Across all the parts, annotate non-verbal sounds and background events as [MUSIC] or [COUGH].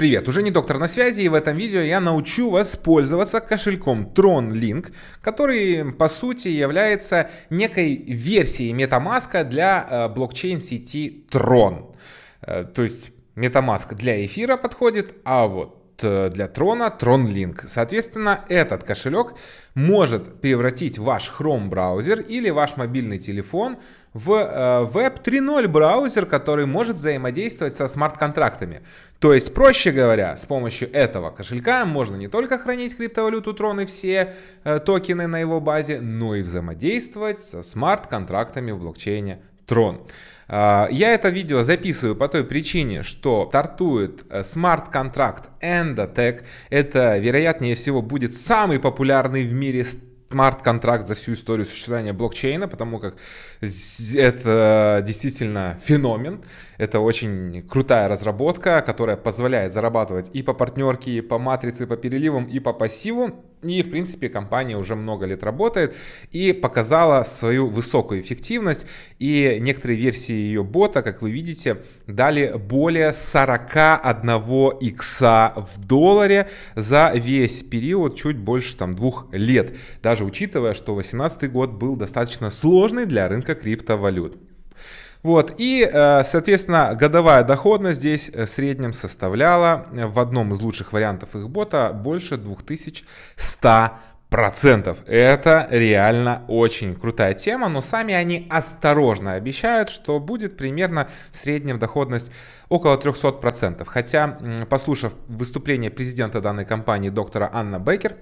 Привет, уже не доктор на связи, и в этом видео я научу вас пользоваться кошельком Tron Link, который по сути является некой версией MetaMask для э, блокчейн сети Tron. Э, то есть MetaMask для эфира подходит, а вот Э, для трона TronLink. Соответственно, этот кошелек может превратить ваш Chrome браузер или ваш мобильный телефон в э, Web 3.0 браузер, который может взаимодействовать со смарт-контрактами. То есть, проще говоря, с помощью этого кошелька можно не только хранить криптовалюту Tron и все э, токены на его базе, но и взаимодействовать со смарт-контрактами в блокчейне Tron. А, я это видео записываю по той причине, что стартует э, смарт-контракт Endotech. Это, вероятнее всего, будет самый популярный в мире смарт-контракт за всю историю существования блокчейна, потому как это действительно феномен. Это очень крутая разработка, которая позволяет зарабатывать и по партнерке, и по матрице, и по переливам, и по пассиву. И, в принципе, компания уже много лет работает и показала свою высокую эффективность. И некоторые версии ее бота, как вы видите, дали более 41 икса в долларе за весь период, чуть больше там двух лет. Даже учитывая, что 2018 год был достаточно сложный для рынка криптовалют. Вот, и, э, соответственно, годовая доходность здесь э, в среднем составляла э, в одном из лучших вариантов их бота больше 2100 процентов. Это реально очень крутая тема, но сами они осторожно обещают, что будет примерно в среднем доходность около 300 процентов. Хотя, послушав выступление президента данной компании доктора Анна Бейкер,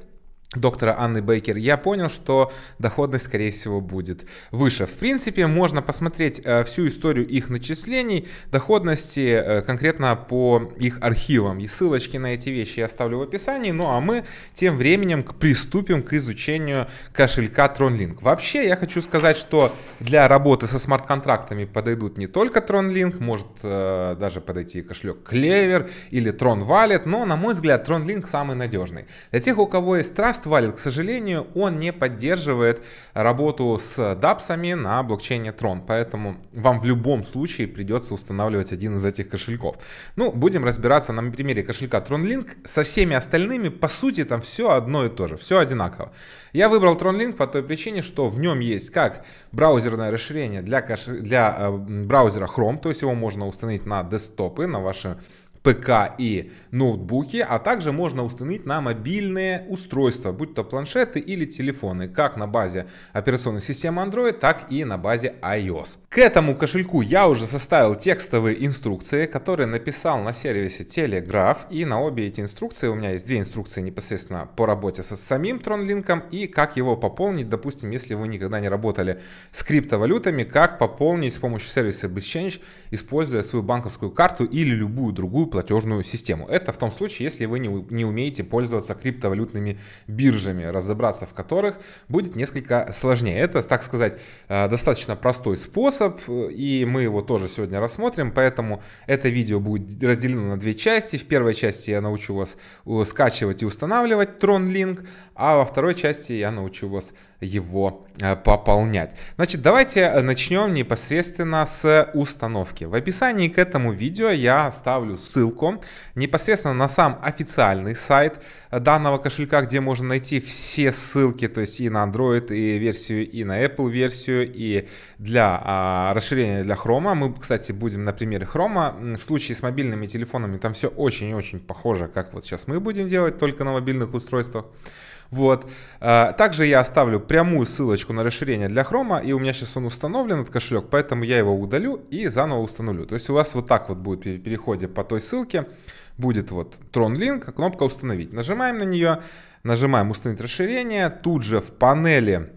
доктора Анны Бейкер, я понял, что доходность, скорее всего, будет выше. В принципе, можно посмотреть э, всю историю их начислений, доходности э, конкретно по их архивам. И ссылочки на эти вещи я оставлю в описании. Ну а мы тем временем приступим к изучению кошелька TronLink. Вообще, я хочу сказать, что для работы со смарт-контрактами подойдут не только TronLink, может э, даже подойти кошелек Clever или Tron Wallet, но, на мой взгляд, TronLink самый надежный. Для тех, у кого есть Trust, отвалил. К сожалению, он не поддерживает работу с дапсами на блокчейне Tron, поэтому вам в любом случае придется устанавливать один из этих кошельков. Ну, будем разбираться на примере кошелька TronLink со всеми остальными, по сути, там все одно и то же, все одинаково. Я выбрал TronLink по той причине, что в нем есть как браузерное расширение для, кош... для э, браузера Chrome, то есть его можно установить на десктопы, на ваши ПК и ноутбуки, а также можно установить на мобильные устройства, будь то планшеты или телефоны, как на базе операционной системы Android, так и на базе iOS. К этому кошельку я уже составил текстовые инструкции, которые написал на сервисе Telegraph, и на обе эти инструкции у меня есть две инструкции непосредственно по работе со самим TronLink и как его пополнить, допустим, если вы никогда не работали с криптовалютами, как пополнить с помощью сервиса BitChange, используя свою банковскую карту или любую другую платежную систему. Это в том случае, если вы не, не умеете пользоваться криптовалютными биржами, разобраться в которых будет несколько сложнее. Это, так сказать, э, достаточно простой способ, э, и мы его тоже сегодня рассмотрим, поэтому это видео будет разделено на две части. В первой части я научу вас скачивать и устанавливать TronLink, а во второй части я научу вас его э, пополнять. Значит, давайте начнем непосредственно с установки. В описании к этому видео я ставлю ссылку ссылку непосредственно на сам официальный сайт э, данного кошелька, где можно найти все ссылки, то есть и на Android, и версию, и на Apple версию, и для а, расширения для Chrome. Мы, кстати, будем на примере Chrome. В случае с мобильными телефонами там все очень и очень похоже, как вот сейчас мы будем делать, только на мобильных устройствах. Вот. А, также я оставлю прямую ссылочку на расширение для хрома, и у меня сейчас он установлен, этот кошелек, поэтому я его удалю и заново установлю. То есть у вас вот так вот будет при переходе по той ссылке, будет вот TronLink, а кнопка «Установить». Нажимаем на нее, нажимаем «Установить расширение», тут же в панели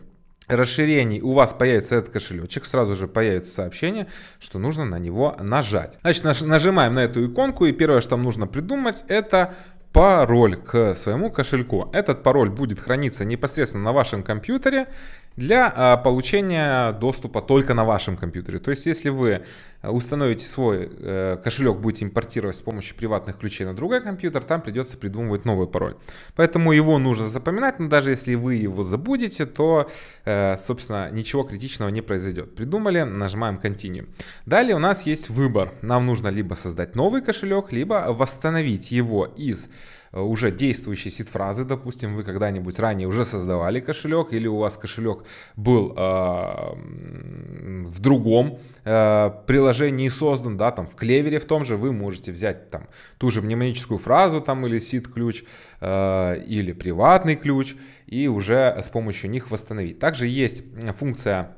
расширений у вас появится этот кошелечек, сразу же появится сообщение, что нужно на него нажать. Значит, нажимаем на эту иконку, и первое, что нам нужно придумать, это пароль к своему кошельку. Этот пароль будет храниться непосредственно на вашем компьютере для а, получения доступа только на вашем компьютере. То есть, если вы а, установите свой э, кошелек, будете импортировать с помощью приватных ключей на другой компьютер, там придется придумывать новый пароль. Поэтому его нужно запоминать, но даже если вы его забудете, то, э, собственно, ничего критичного не произойдет. Придумали, нажимаем Continue. Далее у нас есть выбор. Нам нужно либо создать новый кошелек, либо восстановить его из э, уже действующей сид-фразы. Допустим, вы когда-нибудь ранее уже создавали кошелек, или у вас кошелек был а, в другом а, приложении создан, да, там в клевере в том же вы можете взять там ту же мнемоническую фразу там или сид-ключ, а, или приватный ключ, и уже с помощью них восстановить. Также есть функция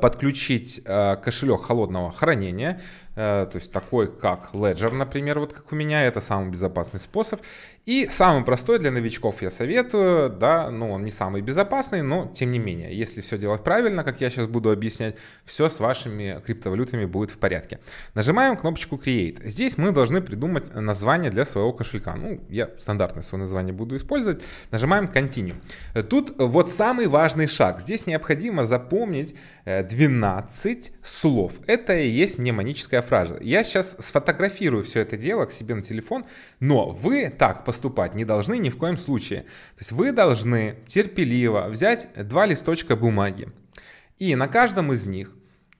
подключить кошелек холодного хранения, Э, то есть такой как Ledger, например, вот как у меня, это самый безопасный способ. И самый простой для новичков я советую, да, ну он не самый безопасный, но тем не менее, если все делать правильно, как я сейчас буду объяснять, все с вашими криптовалютами будет в порядке. Нажимаем кнопочку Create. Здесь мы должны придумать название для своего кошелька. Ну, я стандартное свое название буду использовать. Нажимаем Continue. Тут вот самый важный шаг. Здесь необходимо запомнить 12 э, слов. Это и есть мнемоническая фраза. Я сейчас сфотографирую все это дело к себе на телефон, но вы так поступать не должны ни в коем случае. То есть вы должны терпеливо взять два листочка бумаги и на каждом из них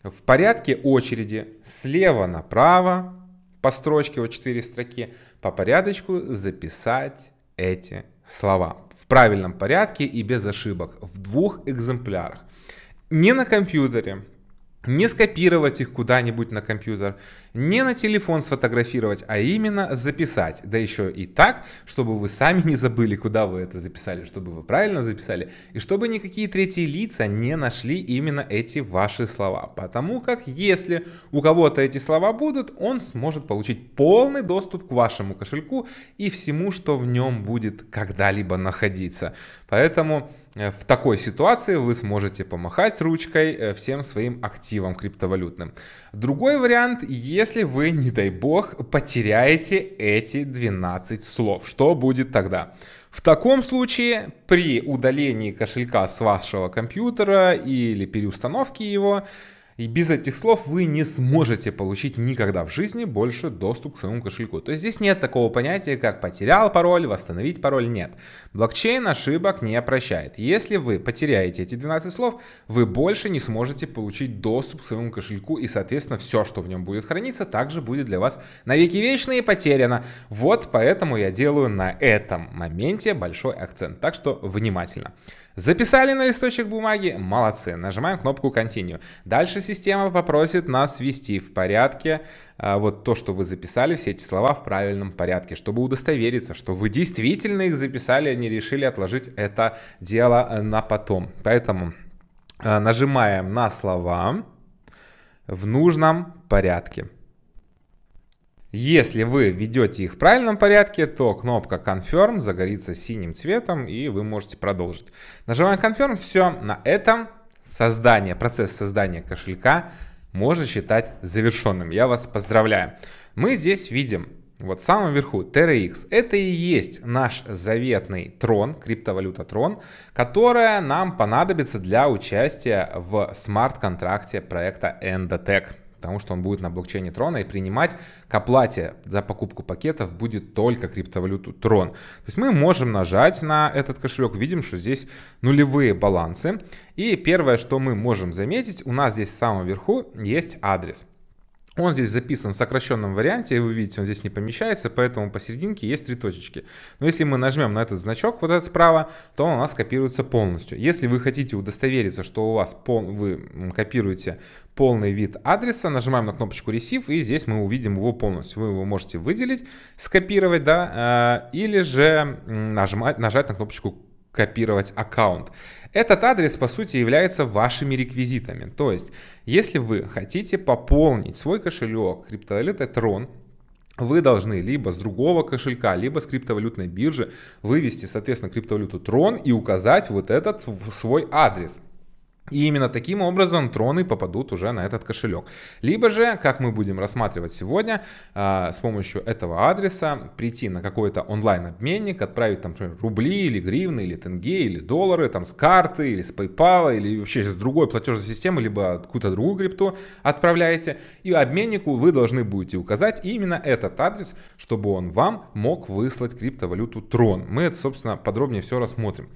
в порядке очереди слева направо по строчке вот четыре строки по порядочку записать эти слова в правильном порядке и без ошибок в двух экземплярах. Не на компьютере, не скопировать их куда-нибудь на компьютер, не на телефон сфотографировать, а именно записать. Да еще и так, чтобы вы сами не забыли, куда вы это записали, чтобы вы правильно записали, и чтобы никакие третьи лица не нашли именно эти ваши слова. Потому как если у кого-то эти слова будут, он сможет получить полный доступ к вашему кошельку и всему, что в нем будет когда-либо находиться. Поэтому э, в такой ситуации вы сможете помахать ручкой э, всем своим активам криптовалютным. Другой вариант, если если вы, не дай бог, потеряете эти 12 слов, что будет тогда? В таком случае при удалении кошелька с вашего компьютера или переустановке его и без этих слов вы не сможете получить никогда в жизни больше доступ к своему кошельку. То есть здесь нет такого понятия, как потерял пароль, восстановить пароль, нет. Блокчейн ошибок не прощает. Если вы потеряете эти 12 слов, вы больше не сможете получить доступ к своему кошельку и, соответственно, все, что в нем будет храниться, также будет для вас навеки вечно и потеряно. Вот поэтому я делаю на этом моменте большой акцент. Так что внимательно. Записали на листочек бумаги? Молодцы. Нажимаем кнопку Continue. Дальше система попросит нас ввести в порядке а, вот то, что вы записали, все эти слова в правильном порядке, чтобы удостовериться, что вы действительно их записали, а не решили отложить это дело э, на потом. Поэтому а, нажимаем на слова в нужном порядке. Если вы ведете их в правильном порядке, то кнопка Confirm загорится синим цветом и вы можете продолжить. Нажимаем Confirm, все, на этом создания, процесс создания кошелька можно считать завершенным. Я вас поздравляю. Мы здесь видим вот в самом верху TRX. Это и есть наш заветный трон, криптовалюта трон, которая нам понадобится для участия в смарт-контракте проекта Endotech потому что он будет на блокчейне Трона и принимать к оплате за покупку пакетов будет только криптовалюту Трон. То есть мы можем нажать на этот кошелек, видим, что здесь нулевые балансы. И первое, что мы можем заметить, у нас здесь в самом верху есть адрес. Он здесь записан в сокращенном варианте, и вы видите, он здесь не помещается, поэтому посерединке есть три точечки. Но если мы нажмем на этот значок, вот этот справа, то он у нас копируется полностью. Если вы хотите удостовериться, что у вас пол, вы копируете полный вид адреса, нажимаем на кнопочку Receive, и здесь мы увидим его полностью. Вы его можете выделить, скопировать, да, э, или же нажимать, нажать на кнопочку копировать аккаунт. Этот адрес, по сути, является вашими реквизитами. То есть, если вы хотите пополнить свой кошелек криптовалюты Tron, вы должны либо с другого кошелька, либо с криптовалютной биржи вывести, соответственно, криптовалюту Tron и указать вот этот свой адрес. И именно таким образом троны попадут уже на этот кошелек. Либо же, как мы будем рассматривать сегодня, а, с помощью этого адреса прийти на какой-то онлайн-обменник, отправить там, например, рубли или гривны, или тенге, или доллары, там с карты, или с PayPal, или вообще с другой платежной системы, либо какую-то другую крипту отправляете. И обменнику вы должны будете указать именно этот адрес, чтобы он вам мог выслать криптовалюту трон. Мы это, собственно, подробнее все рассмотрим.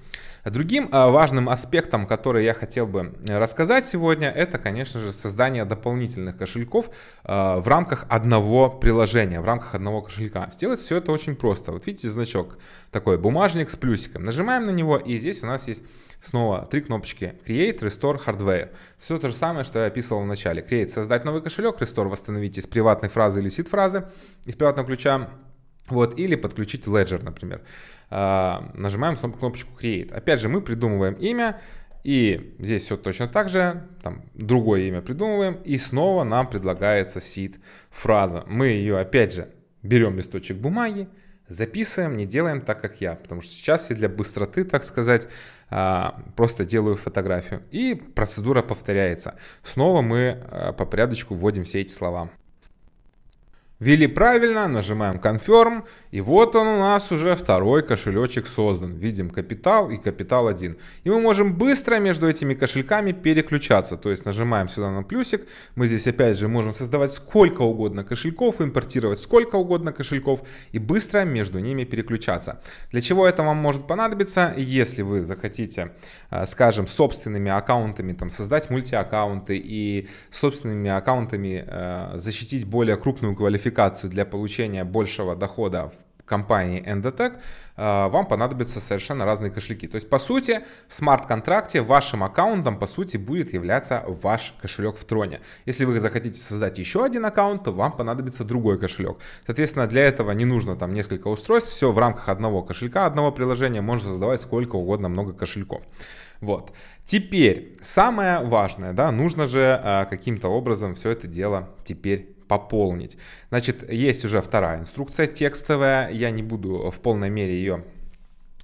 Другим а, важным аспектом, который я хотел бы э, рассказать сегодня, это, конечно же, создание дополнительных кошельков а, в рамках одного приложения, в рамках одного кошелька. Сделать все это очень просто. Вот видите значок такой, бумажник с плюсиком. Нажимаем на него, и здесь у нас есть снова три кнопочки Create, Restore, Hardware. Все то же самое, что я описывал в начале. Create – создать новый кошелек, Restore – восстановить из приватной фразы или сид-фразы, из приватного ключа вот, или подключить Ledger, например. А, нажимаем кнопочку Create. Опять же, мы придумываем имя, и здесь все точно так же, там другое имя придумываем, и снова нам предлагается seed фраза. Мы ее опять же берем листочек бумаги, записываем, не делаем так, как я, потому что сейчас я для быстроты, так сказать, а, просто делаю фотографию. И процедура повторяется. Снова мы а, по порядочку вводим все эти слова. Ввели правильно, нажимаем Confirm, и вот он у нас уже второй кошелечек создан. Видим капитал и капитал 1. И мы можем быстро между этими кошельками переключаться. То есть нажимаем сюда на плюсик, мы здесь опять же можем создавать сколько угодно кошельков, импортировать сколько угодно кошельков и быстро между ними переключаться. Для чего это вам может понадобиться, если вы захотите, э, скажем, собственными аккаунтами там, создать мультиаккаунты и собственными аккаунтами э, защитить более крупную квалификацию квалификацию для получения большего дохода в компании Endotech, э, вам понадобятся совершенно разные кошельки. То есть, по сути, в смарт-контракте вашим аккаунтом, по сути, будет являться ваш кошелек в троне. Если вы захотите создать еще один аккаунт, то вам понадобится другой кошелек. Соответственно, для этого не нужно там несколько устройств, все в рамках одного кошелька, одного приложения можно создавать сколько угодно много кошельков. Вот. Теперь, самое важное, да, нужно же э, каким-то образом все это дело теперь пополнить. Значит, есть уже вторая инструкция текстовая. Я не буду в полной мере ее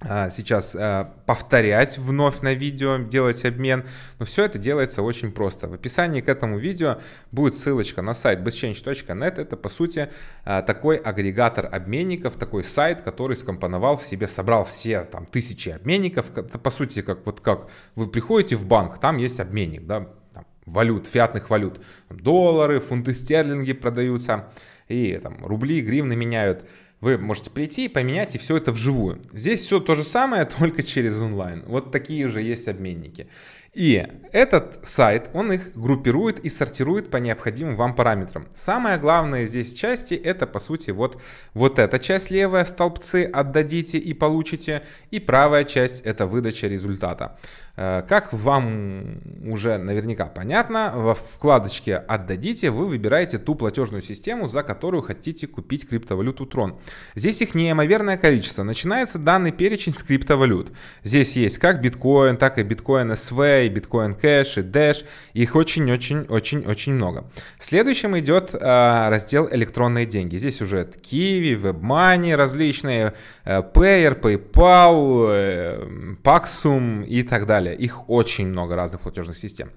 а, сейчас а, повторять вновь на видео, делать обмен. Но все это делается очень просто. В описании к этому видео будет ссылочка на сайт bestchange.net. Это, по сути, а, такой агрегатор обменников, такой сайт, который скомпоновал в себе, собрал все там тысячи обменников. Это, по сути, как вот как вы приходите в банк, там есть обменник, да, валют, фиатных валют. Доллары, фунты стерлинги продаются, и там рубли, гривны меняют. Вы можете прийти поменять, и все это вживую. Здесь все то же самое, [LAUGHS] только через онлайн. Вот такие же есть обменники. И этот сайт, он их группирует и сортирует по необходимым вам параметрам. Самое главное здесь части, это по сути вот, вот эта часть левая, столбцы отдадите и получите, и правая часть это выдача результата. Э, как вам уже наверняка понятно, во вкладочке «Отдадите» вы выбираете ту платежную систему, за которую хотите купить криптовалюту Tron. Здесь их неимоверное количество. Начинается данный перечень с криптовалют. Здесь есть как биткоин, так и биткоин SV, и Bitcoin Cash, и Dash. Их очень-очень-очень-очень много. Следующим идет э, раздел электронные деньги. Здесь уже Kiwi, WebMoney различные, э, Payer, PayPal, э, Paxum и так далее. Их очень много разных платежных систем.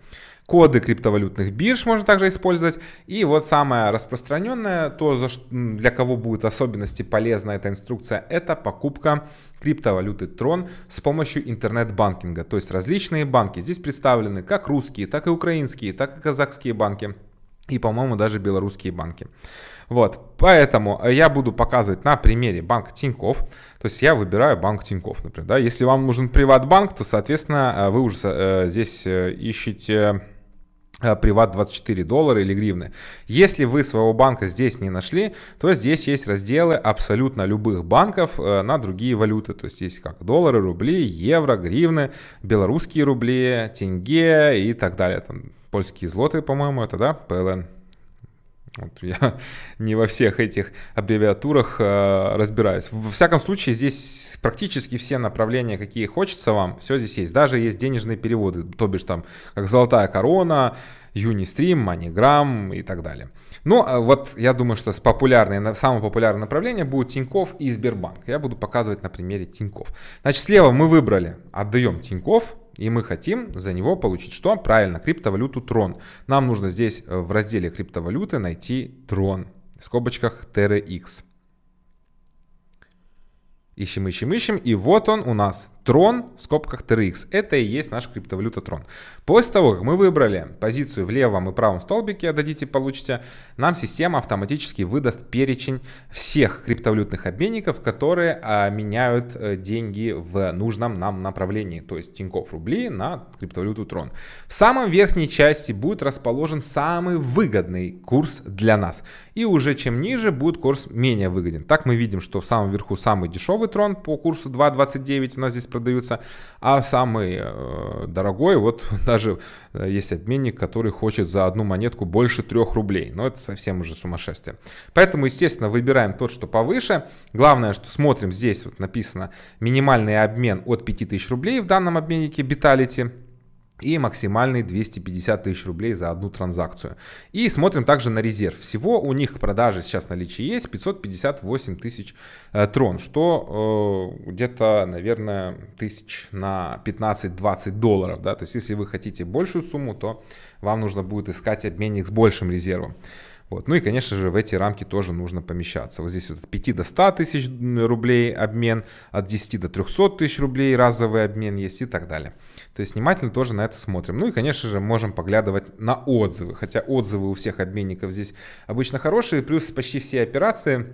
Коды криптовалютных бирж можно также использовать. И вот самое распространенное, то для кого будет особенности полезна эта инструкция, это покупка криптовалюты Tron с помощью интернет-банкинга. То есть различные банки. Здесь представлены как русские, так и украинские, так и казахские банки. И, по-моему, даже белорусские банки. Вот, поэтому э, я буду показывать на примере банк Тиньков. То есть я выбираю банк Тиньков, например. Да? Если вам нужен приват банк то, соответственно, э, вы уже э, здесь ищете Э, приват 24 доллара или гривны. Если вы своего банка здесь не нашли, то здесь есть разделы абсолютно любых банков э, на другие валюты. То есть здесь как доллары, рубли, евро, гривны, белорусские рубли, тенге и так далее. Там польские злоты, по-моему, это да, ПЛН. Вот, я [LAUGHS] не во всех этих аббревиатурах э, разбираюсь. Во всяком случае, здесь практически все направления, какие хочется вам, все здесь есть. Даже есть денежные переводы, то бишь там, как «Золотая корона», Юнистрим, MoneyGram и так далее. Но ну, а вот я думаю, что с популярной, самое популярное направление будут Тиньков и Сбербанк. Я буду показывать на примере Тиньков. Значит, слева мы выбрали, отдаем Тиньков, и мы хотим за него получить что? Правильно, криптовалюту Tron. Нам нужно здесь э, в разделе криптовалюты найти Tron в скобочках TRX. Ищем, ищем, ищем, и вот он у нас Трон в скобках TRX. Это и есть наша криптовалюта Трон. После того, как мы выбрали позицию в левом и правом столбике, дадите, получите, нам система автоматически выдаст перечень всех криптовалютных обменников, которые а, меняют а, деньги в нужном нам направлении, то есть тиньков рубли на криптовалюту Трон. В самом верхней части будет расположен самый выгодный курс для нас. И уже чем ниже будет курс менее выгоден. Так мы видим, что в самом верху самый дешевый Трон по курсу 2.29 у нас здесь продаются, а самый э, дорогой, вот [LAUGHS] даже э, есть обменник, который хочет за одну монетку больше 3 рублей. Но это совсем уже сумасшествие. Поэтому, естественно, выбираем тот, что повыше. Главное, что смотрим здесь, вот написано минимальный обмен от 5000 рублей в данном обменнике Bitality и максимальный 250 тысяч рублей за одну транзакцию. И смотрим также на резерв. Всего у них продажи продаже сейчас наличие есть 558 тысяч э, трон, что э, где-то, наверное, тысяч на 15-20 долларов. Да? То есть если вы хотите большую сумму, то вам нужно будет искать обменник с большим резервом. Вот. Ну и, конечно же, в эти рамки тоже нужно помещаться. Вот здесь вот от 5 до 100 тысяч рублей обмен, от 10 до 300 тысяч рублей разовый обмен есть и так далее. То есть внимательно тоже на это смотрим. Ну и, конечно же, можем поглядывать на отзывы. Хотя отзывы у всех обменников здесь обычно хорошие, плюс почти все операции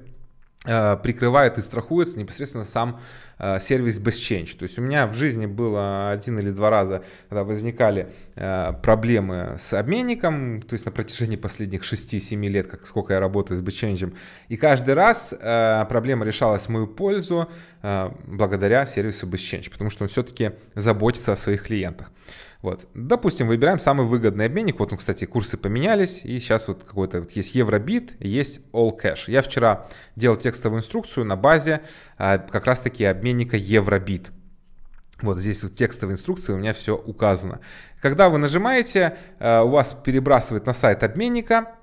Э, прикрывает и страхуется непосредственно сам э, сервис BestChange. То есть у меня в жизни было один или два раза, когда возникали э, проблемы с обменником, то есть на протяжении последних 6-7 лет, как сколько я работаю с BestChange, и каждый раз проблема решалась в мою пользу благодаря сервису BestChange, потому что он все-таки заботится о своих клиентах. Вот. Допустим, выбираем самый выгодный обменник. Вот, ну, кстати, курсы поменялись, и сейчас вот какой-то вот есть Евробит, есть All Cash. Я вчера делал текстовую инструкцию на базе а, как раз-таки обменника Евробит. Вот здесь вот текстовые инструкции, у меня все указано. Когда вы нажимаете, а, у вас перебрасывает на сайт обменника,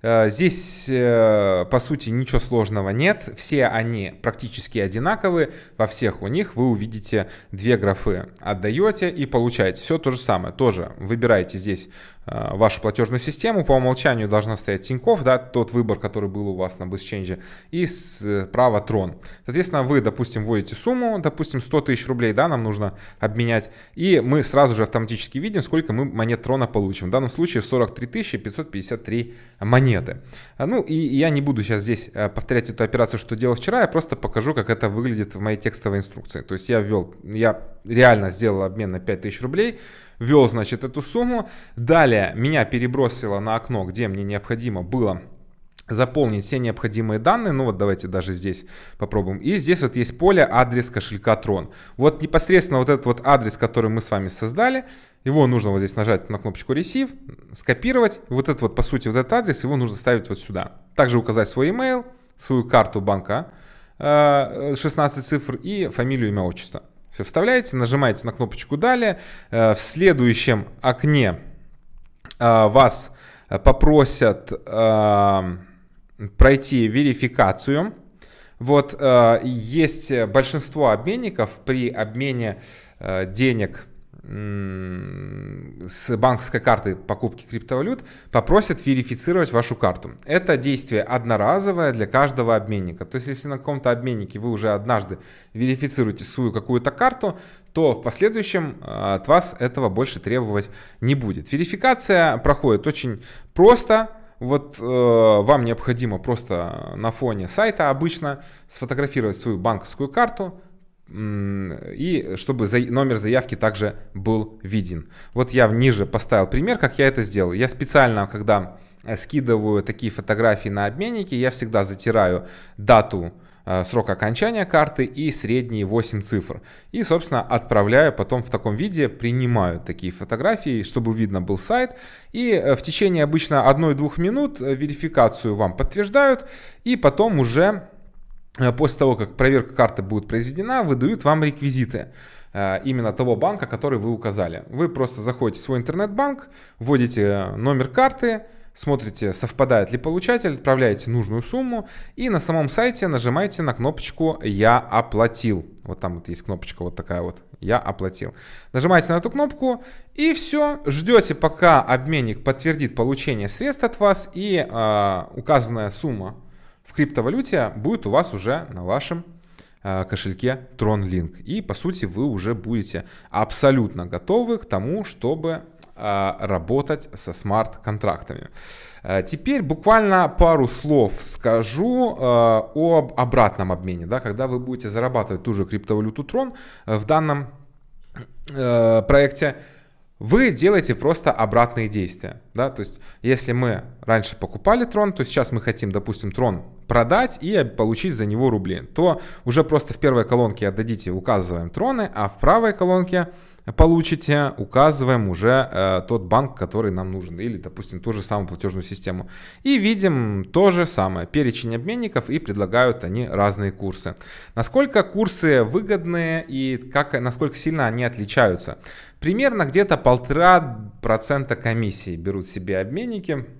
Э, здесь, э, по сути, ничего сложного нет. Все они практически одинаковые. Во всех у них вы увидите две графы. Отдаете и получаете. Все то же самое. Тоже выбираете здесь Э, вашу платежную систему. По умолчанию должна стоять Тинькофф, да, тот выбор, который был у вас на BizChange, и справа э, Трон. Соответственно, вы, допустим, вводите сумму, допустим, 100 тысяч рублей, да, нам нужно обменять, и мы сразу же автоматически видим, сколько мы монет Трона получим. В данном случае 43 553 монеты. А, ну, и я не буду сейчас здесь э, повторять эту операцию, что делал вчера, я просто покажу, как это выглядит в моей текстовой инструкции. То есть я ввел, я реально сделал обмен на 5000 рублей, ввел, значит, эту сумму. Далее меня перебросило на окно, где мне необходимо было заполнить все необходимые данные, ну вот давайте даже здесь попробуем. И здесь вот есть поле адрес кошелька Tron. Вот непосредственно вот этот вот адрес, который мы с вами создали, его нужно вот здесь нажать на кнопочку Receive, скопировать. Вот этот вот, по сути, вот этот адрес, его нужно ставить вот сюда. Также указать свой email, свою карту банка, 16 э, э, цифр и фамилию, имя, отчество. Все, вставляете, нажимаете на кнопочку «Далее». Э, в следующем окне э, вас э, попросят пройти верификацию. Вот есть большинство обменников при обмене денег – с банковской карты покупки криптовалют попросят верифицировать вашу карту. Это действие одноразовое для каждого обменника. То есть, если на каком-то обменнике вы уже однажды верифицируете свою какую-то карту, то в последующем а, от вас этого больше требовать не будет. Верификация проходит очень просто, вот э, вам необходимо просто на фоне сайта обычно сфотографировать свою банковскую карту, и чтобы номер заявки также был виден. Вот я ниже поставил пример, как я это сделал. Я специально, когда э, скидываю такие фотографии на обменники, я всегда затираю дату э, срок окончания карты и средние 8 цифр. И, собственно, отправляю потом в таком виде, принимаю такие фотографии, чтобы видно был сайт. И э, в течение обычно 1-2 минут верификацию вам подтверждают, и потом уже Э, после того, как проверка карты будет произведена, выдают вам реквизиты э, именно того банка, который вы указали. Вы просто заходите в свой интернет-банк, вводите э, номер карты, смотрите, совпадает ли получатель, отправляете нужную сумму и на самом сайте нажимаете на кнопочку «Я оплатил». Вот там вот есть кнопочка вот такая вот «Я оплатил». Нажимаете на эту кнопку и все, ждете, пока обменник подтвердит получение средств от вас и э, указанная сумма в криптовалюте будет у вас уже на вашем э, кошельке TronLink. И, по сути, вы уже будете абсолютно готовы к тому, чтобы э, работать со смарт-контрактами. Э, теперь буквально пару слов скажу об обратном обмене. Да, когда вы будете зарабатывать ту же криптовалюту Tron, в данном проекте вы делаете просто обратные действия. Да? То есть, если мы раньше покупали Трон, то сейчас мы хотим, допустим, Трон продать и получить за него рубли, то уже просто в первой колонке отдадите, указываем троны, а в правой колонке получите, указываем уже э, тот банк, который нам нужен, или, допустим, ту же самую платежную систему. И видим то же самое, перечень обменников, и предлагают они разные курсы. Насколько курсы выгодные и как, насколько сильно они отличаются? Примерно где-то полтора процента комиссии берут себе обменники –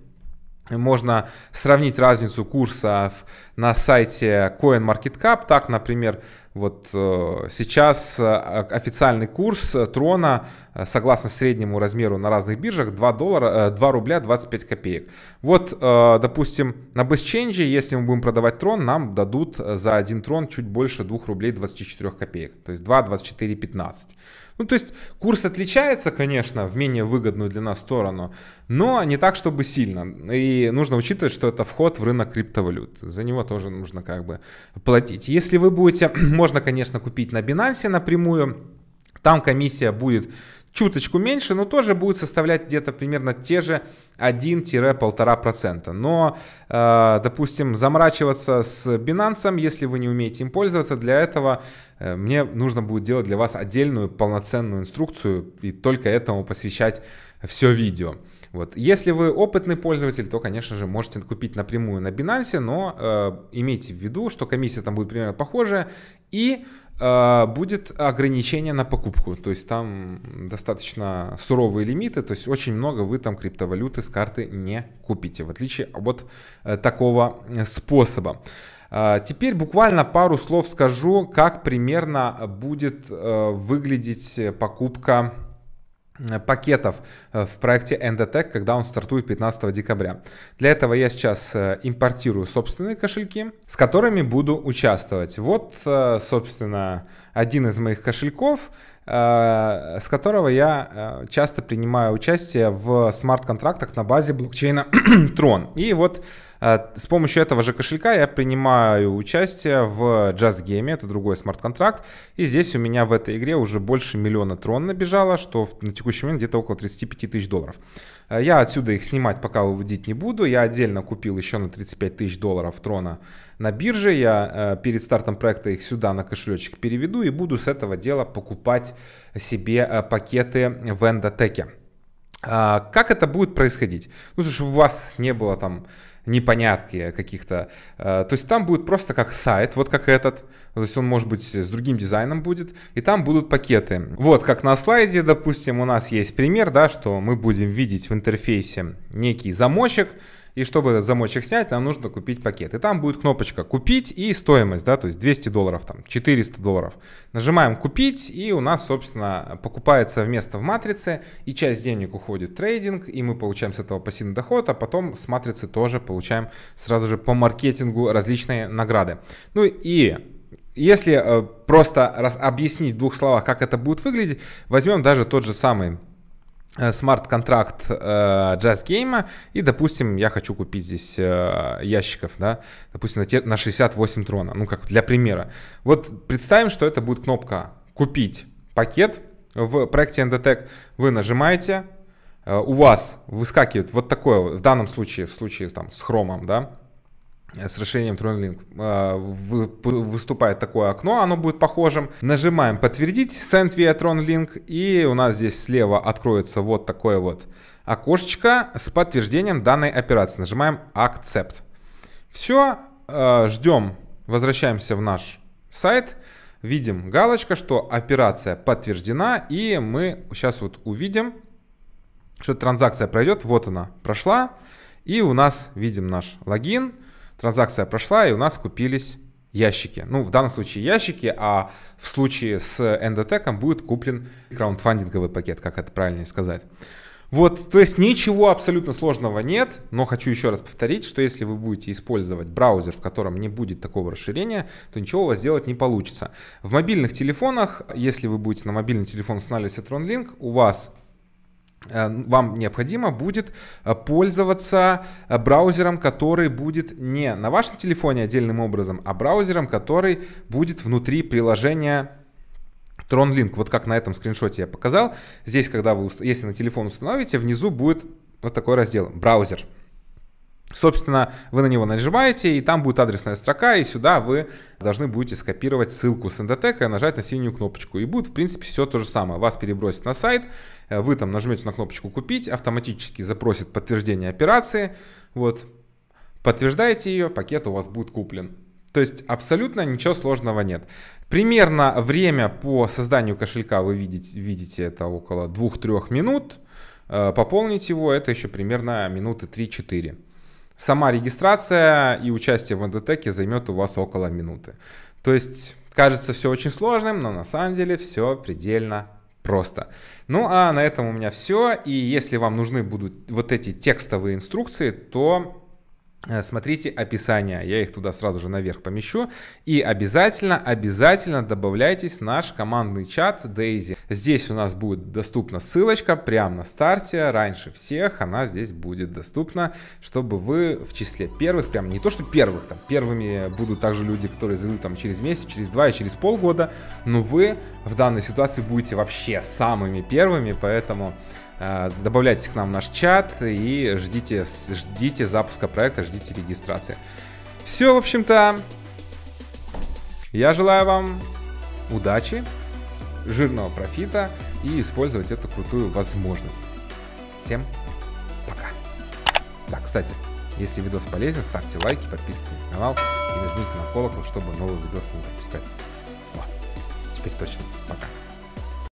можно сравнить разницу курсов на сайте CoinMarketCap. Так, например, вот э, сейчас э, официальный курс трона, э, согласно среднему размеру на разных биржах, 2, доллара, 2 рубля 25 копеек. Вот, допустим, на BestChange, если мы будем продавать трон, нам дадут за один трон чуть больше 2 рублей 24 копеек, то есть 2,24,15. Ну, то есть курс отличается, конечно, в менее выгодную для нас сторону, но не так, чтобы сильно. И нужно учитывать, что это вход в рынок криптовалют. За него тоже нужно как бы платить. Если вы будете, [CLEARS THROAT] можно, конечно, купить на Binance напрямую, там комиссия будет чуточку меньше, но тоже будет составлять где-то примерно те же 1-1,5%. Но, э, допустим, заморачиваться с Binance, если вы не умеете им пользоваться, для этого э, мне нужно будет делать для вас отдельную полноценную инструкцию и только этому посвящать все видео. Вот. Если вы опытный пользователь, то, конечно же, можете купить напрямую на Binance, но э, имейте в виду, что комиссия там будет примерно похожая, и э, будет ограничение на покупку. То есть там достаточно суровые лимиты, то есть очень много вы там криптовалюты с карты не купите, в отличие от э, такого э, способа. Э, теперь буквально пару слов скажу, как примерно будет э, выглядеть покупка Э, пакетов э, в проекте Endotech, когда он стартует 15 декабря. Для этого я сейчас э, импортирую собственные кошельки, с которыми буду участвовать. Вот, собственно, один из моих кошельков, с которого я часто принимаю участие в смарт-контрактах на базе блокчейна [CLEARS THROAT] Tron. И вот а, с помощью этого же кошелька я принимаю участие в Just Game, это другой смарт-контракт. И здесь у меня в этой игре уже больше миллиона трон набежало, что на текущий момент где-то около 35 тысяч долларов. А, я отсюда их снимать пока выводить не буду. Я отдельно купил еще на 35 тысяч долларов трона на бирже. Я э, перед стартом проекта их сюда на кошелечек переведу и буду с этого дела покупать себе э, пакеты в эндотеке. А, как это будет происходить? Ну, чтобы у вас не было там непонятки каких-то. Э, то есть там будет просто как сайт, вот как этот. То есть он, может быть, с другим дизайном будет. И там будут пакеты. Вот как на слайде, допустим, у нас есть пример, да, что мы будем видеть в интерфейсе некий замочек, и чтобы этот замочек снять, нам нужно купить пакет. И там будет кнопочка «Купить» и стоимость, да, то есть 200 долларов, там, 400 долларов. Нажимаем «Купить», и у нас, собственно, покупается вместо в матрице, и часть денег уходит в трейдинг, и мы получаем с этого пассивный доход, а потом с матрицы тоже получаем сразу же по маркетингу различные награды. Ну и если э, просто раз объяснить в двух словах, как это будет выглядеть, возьмем даже тот же самый Э, смарт-контракт э, Jazz Game, и, допустим, я хочу купить здесь э, ящиков, да, допустим, на, те, на 68 трона, ну, как для примера. Вот представим, что это будет кнопка «А». «Купить пакет» в проекте Endotech. Вы нажимаете, у вас выскакивает вот такое, в данном случае, в случае там, с хромом, да, с расширением TronLink а, выступает такое окно, оно будет похожим. Нажимаем «Подтвердить», «Send via TronLink», и у нас здесь слева откроется вот такое вот окошечко с подтверждением данной операции. Нажимаем «Accept». Все, а, ждем, возвращаемся в наш сайт, видим галочка, что операция подтверждена, и мы сейчас вот увидим, что транзакция пройдет, вот она прошла, и у нас видим наш логин – транзакция прошла, и у нас купились ящики. Ну, в данном случае ящики, а в случае с Endotech будет куплен краундфандинговый пакет, как это правильно сказать. Вот, то есть ничего абсолютно сложного нет, но хочу еще раз повторить, что если вы будете использовать браузер, в котором не будет такого расширения, то ничего у вас сделать не получится. В мобильных телефонах, если вы будете на мобильный телефон устанавливать Tron Link, у вас Э, вам необходимо будет э, пользоваться э, браузером, который будет не на вашем телефоне отдельным образом, а браузером, который будет внутри приложения TronLink. Вот как на этом скриншоте я показал. Здесь, когда вы, если на телефон установите, внизу будет вот такой раздел «Браузер». Собственно, вы на него нажимаете, и там будет адресная строка, и сюда вы должны будете скопировать ссылку с эндотека и нажать на синюю кнопочку. И будет, в принципе, все то же самое. Вас перебросит на сайт, э, вы там нажмете на кнопочку «Купить», автоматически запросит подтверждение операции, вот, подтверждаете ее, пакет у вас будет куплен. То есть абсолютно ничего сложного нет. Примерно время по созданию кошелька вы видите, видите это около 2-3 минут. Э, пополнить его это еще примерно минуты 3-4. Сама регистрация и участие в эндотеке займет у вас около минуты. То есть кажется все очень сложным, но на самом деле все предельно просто. Ну а на этом у меня все. И если вам нужны будут вот эти текстовые инструкции, то Э, смотрите описание, я их туда сразу же наверх помещу. И обязательно, обязательно добавляйтесь в наш командный чат Daisy. Здесь у нас будет доступна ссылочка прямо на старте, раньше всех она здесь будет доступна, чтобы вы в числе первых, прям не то что первых, там первыми будут также люди, которые зайдут там через месяц, через два и через полгода, но вы в данной ситуации будете вообще самыми первыми, поэтому... Э, добавляйтесь к нам в наш чат и ждите, ждите запуска проекта, ждите регистрации. Все, в общем-то, я желаю вам удачи, жирного профита и использовать эту крутую возможность. Всем пока. Да, кстати, если видос полезен, ставьте лайки, подписывайтесь на канал и нажмите на колокол, чтобы новые видосы не пропускать. О, теперь точно. Пока.